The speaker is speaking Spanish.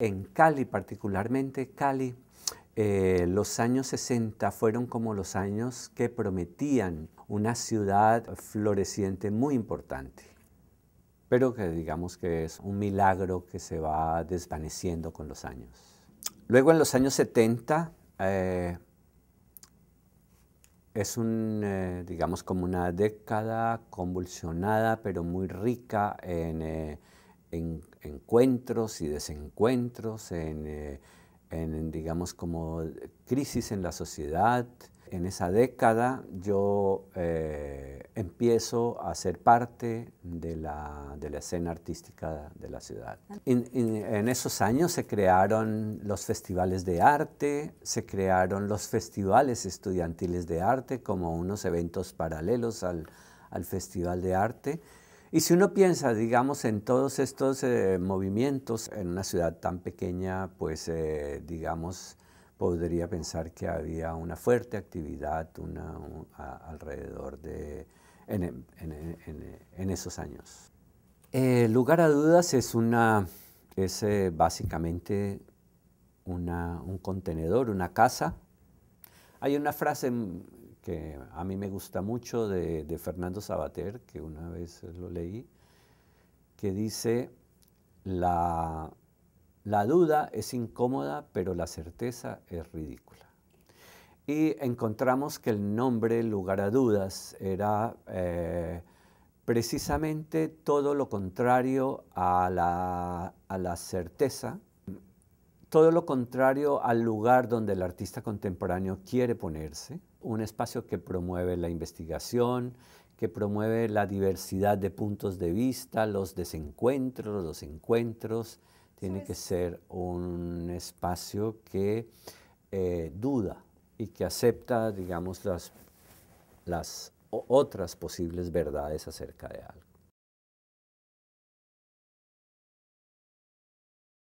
en Cali particularmente, Cali, eh, los años 60 fueron como los años que prometían una ciudad floreciente muy importante, pero que digamos que es un milagro que se va desvaneciendo con los años. Luego en los años 70 eh, es un, eh, digamos, como una década convulsionada, pero muy rica en en, encuentros y desencuentros, eh, en, digamos, como crisis en la sociedad. En esa década yo eh, empiezo a ser parte de la, escena artística de la ciudad. en esos años se crearon los festivales de arte, se crearon los festivales estudiantiles de arte como unos eventos paralelos al festival de arte y si uno piensa, digamos, en todos estos eh, movimientos en una ciudad tan pequeña, pues, eh, digamos, podría pensar que había una fuerte actividad alrededor de, en, esos años. El eh, lugar a dudas es, una, es básicamente un contenedor, una casa. Hay una frase que a mí me gusta mucho de, Fernando Sabater, que una vez lo leí, que dice, la, duda es incómoda, pero la certeza es ridícula. Y encontramos que el nombre Lugar a Dudas era eh, precisamente todo lo contrario a la certeza, todo lo contrario al lugar donde el artista contemporáneo quiere ponerse, un espacio que promueve la investigación, que promueve la diversidad de puntos de vista, los desencuentros, los encuentros. Tiene que ser un espacio que eh, duda y que acepta, digamos, las, las otras posibles verdades acerca de algo.